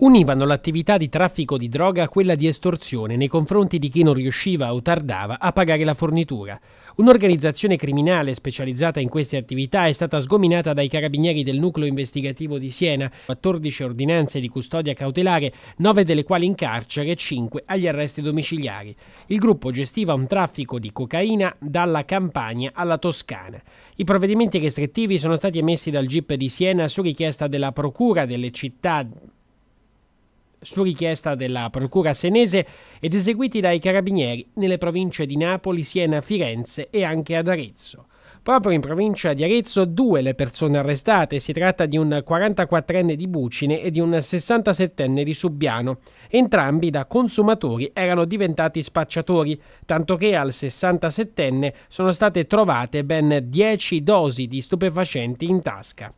univano l'attività di traffico di droga a quella di estorsione nei confronti di chi non riusciva o tardava a pagare la fornitura. Un'organizzazione criminale specializzata in queste attività è stata sgominata dai carabinieri del nucleo investigativo di Siena, 14 ordinanze di custodia cautelare, 9 delle quali in carcere e 5 agli arresti domiciliari. Il gruppo gestiva un traffico di cocaina dalla Campania alla Toscana. I provvedimenti restrittivi sono stati emessi dal GIP di Siena su richiesta della Procura delle città su richiesta della Procura senese ed eseguiti dai carabinieri nelle province di Napoli, Siena, Firenze e anche ad Arezzo. Proprio in provincia di Arezzo due le persone arrestate, si tratta di un 44enne di Bucine e di un 67enne di Subbiano. Entrambi da consumatori erano diventati spacciatori, tanto che al 67enne sono state trovate ben 10 dosi di stupefacenti in tasca.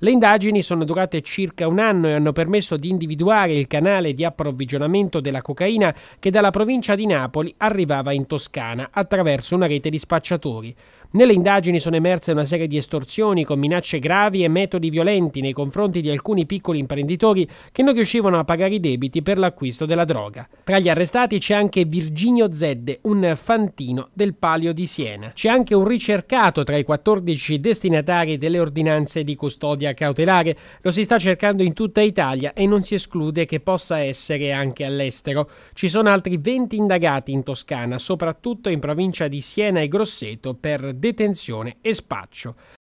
Le indagini sono durate circa un anno e hanno permesso di individuare il canale di approvvigionamento della cocaina che dalla provincia di Napoli arrivava in Toscana attraverso una rete di spacciatori. Nelle indagini sono emerse una serie di estorsioni con minacce gravi e metodi violenti nei confronti di alcuni piccoli imprenditori che non riuscivano a pagare i debiti per l'acquisto della droga. Tra gli arrestati c'è anche Virginio Zedde, un fantino del Palio di Siena. C'è anche un ricercato tra i 14 destinatari delle ordinanze di custodia custodia cautelare lo si sta cercando in tutta Italia e non si esclude che possa essere anche all'estero. Ci sono altri 20 indagati in Toscana, soprattutto in provincia di Siena e Grosseto, per detenzione e spaccio.